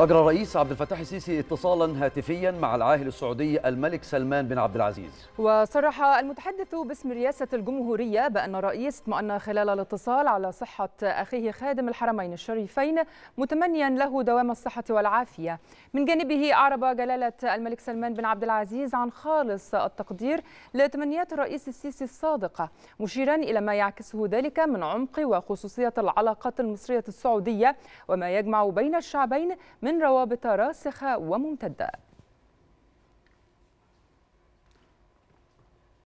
أجرى الرئيس عبد الفتاح السيسي اتصالا هاتفيا مع العاهل السعودي الملك سلمان بن عبد العزيز وصرح المتحدث باسم رئاسة الجمهورية بأن الرئيس اطمأن خلال الاتصال على صحة أخيه خادم الحرمين الشريفين متمنيا له دوام الصحة والعافية من جانبه أعرب جلالة الملك سلمان بن عبد العزيز عن خالص التقدير لتمنيات الرئيس السيسي الصادقة مشيرا إلى ما يعكسه ذلك من عمق وخصوصية العلاقات المصرية السعودية وما يجمع بين الشعبين من روابط راسخة وممتدة